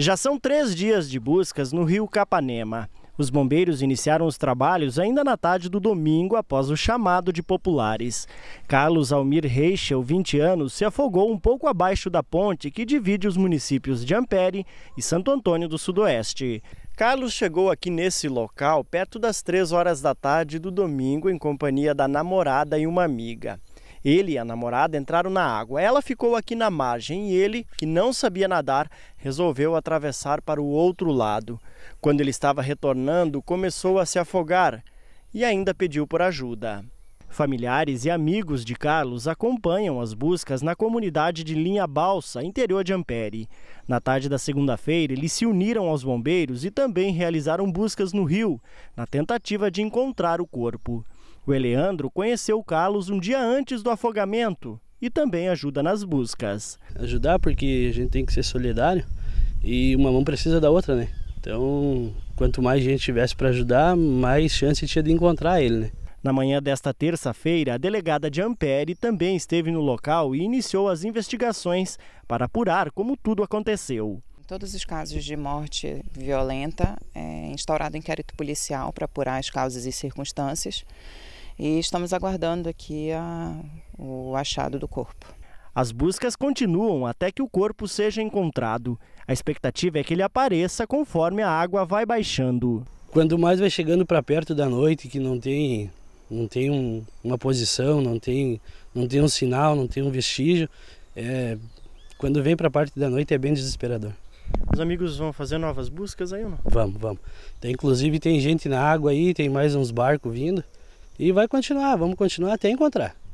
Já são três dias de buscas no rio Capanema. Os bombeiros iniciaram os trabalhos ainda na tarde do domingo após o chamado de populares. Carlos Almir Reichel, 20 anos, se afogou um pouco abaixo da ponte que divide os municípios de Ampere e Santo Antônio do Sudoeste. Carlos chegou aqui nesse local perto das três horas da tarde do domingo em companhia da namorada e uma amiga. Ele e a namorada entraram na água. Ela ficou aqui na margem e ele, que não sabia nadar, resolveu atravessar para o outro lado. Quando ele estava retornando, começou a se afogar e ainda pediu por ajuda. Familiares e amigos de Carlos acompanham as buscas na comunidade de Linha Balsa, interior de Ampere. Na tarde da segunda-feira, eles se uniram aos bombeiros e também realizaram buscas no rio, na tentativa de encontrar o corpo. O Eleandro conheceu o Carlos um dia antes do afogamento e também ajuda nas buscas. Ajudar porque a gente tem que ser solidário e uma mão precisa da outra, né? Então, quanto mais gente tivesse para ajudar, mais chance tinha de encontrar ele, né? Na manhã desta terça-feira, a delegada de Ampere também esteve no local e iniciou as investigações para apurar como tudo aconteceu. Em todos os casos de morte violenta, é instaurado inquérito policial para apurar as causas e circunstâncias e estamos aguardando aqui a, o achado do corpo. As buscas continuam até que o corpo seja encontrado. A expectativa é que ele apareça conforme a água vai baixando. Quando mais vai chegando para perto da noite, que não tem, não tem um, uma posição, não tem, não tem um sinal, não tem um vestígio, é, quando vem para a parte da noite é bem desesperador. Os amigos vão fazer novas buscas aí ou não? Vamos, vamos. Então, inclusive tem gente na água aí, tem mais uns barcos vindo. E vai continuar, vamos continuar até encontrar.